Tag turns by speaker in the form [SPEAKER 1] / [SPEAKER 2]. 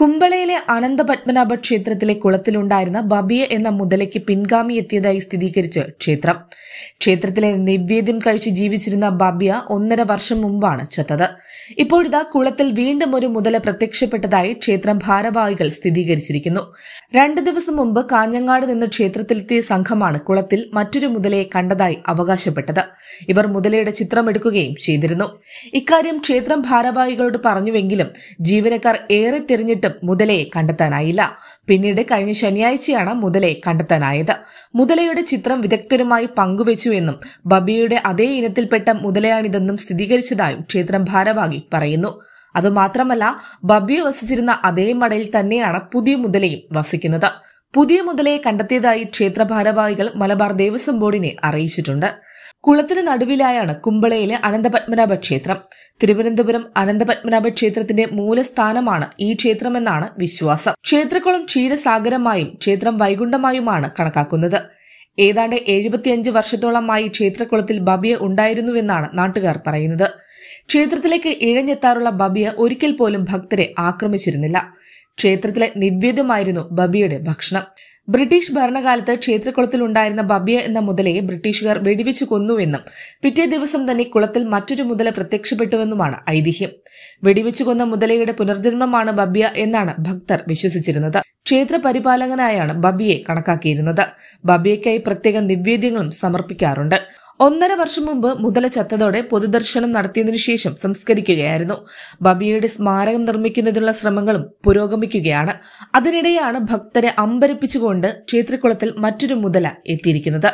[SPEAKER 1] കുമ്പളയിലെ അനന്തപത്മനാഭ ക്ഷേത്രത്തിലെ കുളത്തിലുണ്ടായിരുന്ന ബബിയ എന്ന മുതലയ്ക്ക് പിൻഗാമി എത്തിയതായി സ്ഥിരീകരിച്ച് ക്ഷേത്രം ക്ഷേത്രത്തിലെ നിവേദ്യം കഴിച്ച് ജീവിച്ചിരുന്ന ബബ്യ ഒന്നര വർഷം മുമ്പാണ് ചത്തത് ഇപ്പോഴിതാ കുളത്തിൽ വീണ്ടും ഒരു മുതല പ്രത്യക്ഷപ്പെട്ടതായി ക്ഷേത്രം ഭാരവാഹികൾ സ്ഥിരീകരിച്ചിരിക്കുന്നു രണ്ടു ദിവസം മുമ്പ് കാഞ്ഞങ്ങാട് നിന്ന് ക്ഷേത്രത്തിലെത്തിയ സംഘമാണ് കുളത്തിൽ മറ്റൊരു മുതലയെ കണ്ടതായി അവകാശപ്പെട്ടത് ഇവർ മുതലയുടെ ചിത്രമെടുക്കുകയും ചെയ്തിരുന്നു ഇക്കാര്യം ക്ഷേത്രം ഭാരവാഹികളോട് പറഞ്ഞുവെങ്കിലും ജീവനക്കാർ ഏറെ തിരഞ്ഞിട്ടും മുതലയെ കണ്ടെത്താനായില്ല പിന്നീട് കഴിഞ്ഞ ശനിയാഴ്ചയാണ് മുതലയെ കണ്ടെത്താനായത് മുതലയുടെ ചിത്രം വിദഗ്ധരുമായി പങ്കുവച്ചു എന്നും ബബിയുടെ അതേ ഇനത്തിൽപ്പെട്ട മുതലയാണിതെന്നും സ്ഥിരീകരിച്ചതായും ക്ഷേത്രം ഭാരവാഹി പറയുന്നു അതുമാത്രമല്ല ബബി വസിച്ചിരുന്ന അതേ മടയിൽ തന്നെയാണ് പുതിയ മുതലയും വസിക്കുന്നത് പുതിയ മുതലയെ കണ്ടെത്തിയതായി ക്ഷേത്ര ഭാരവാഹികൾ മലബാർ ദേവസ്വം ബോർഡിനെ അറിയിച്ചിട്ടുണ്ട് കുളത്തിന് നടുവിലായാണ് കുമ്പളയിലെ അനന്തപത്മനാഭ ക്ഷേത്രം തിരുവനന്തപുരം അനന്തപത്മനാഭ ക്ഷേത്രത്തിന്റെ മൂലസ്ഥാനമാണ് ഈ ക്ഷേത്രമെന്നാണ് വിശ്വാസം ക്ഷേത്രക്കുളം ക്ഷീരസാഗരമായും ക്ഷേത്രം വൈകുണ്ഠമായുമാണ് കണക്കാക്കുന്നത് ഏതാണ്ട് എഴുപത്തിയഞ്ച് വർഷത്തോളമായി ക്ഷേത്രക്കുളത്തിൽ ബബിയ ഉണ്ടായിരുന്നുവെന്നാണ് നാട്ടുകാർ പറയുന്നത് ക്ഷേത്രത്തിലേക്ക് ഇഴഞ്ഞെത്താറുള്ള ബബിയ ഒരിക്കൽ പോലും ഭക്തരെ ആക്രമിച്ചിരുന്നില്ല ക്ഷേത്രത്തിലെ നിവേദ്യമായിരുന്നു ബബിയുടെ ഭക്ഷണം ബ്രിട്ടീഷ് ഭരണകാലത്ത് ഉണ്ടായിരുന്ന ബബിയ എന്ന മുതലയെ ബ്രിട്ടീഷുകാർ വെടിവെച്ച് കൊന്നുവെന്നും പിറ്റേ ദിവസം തന്നെ കുളത്തിൽ മറ്റൊരു മുതല പ്രത്യക്ഷപ്പെട്ടുവെന്നുമാണ് ഐതിഹ്യം വെടിവെച്ചു കൊന്ന മുതലയുടെ പുനർജന്മമാണ് ബബിയ എന്നാണ് ഭക്തർ വിശ്വസിച്ചിരുന്നത് ക്ഷേത്രപരിപാലകനായാണ് ബബിയെ കണക്കാക്കിയിരുന്നത് ബബിയയ്ക്കായി പ്രത്യേക നിവേദ്യങ്ങളും സമർപ്പിക്കാറുണ്ട് ഒന്നര വർഷം മുമ്പ് മുതല ചത്തതോടെ പൊതുദർശനം നടത്തിയതിനു ശേഷം സംസ്കരിക്കുകയായിരുന്നു ബബിയയുടെ സ്മാരകം നിർമ്മിക്കുന്നതിനുള്ള ശ്രമങ്ങളും പുരോഗമിക്കുകയാണ് അതിനിടെയാണ് ഭക്തരെ അമ്പരപ്പിച്ചുകൊണ്ട് ക്ഷേത്രക്കുളത്തിൽ മറ്റൊരു മുതല എത്തിയിരിക്കുന്നത്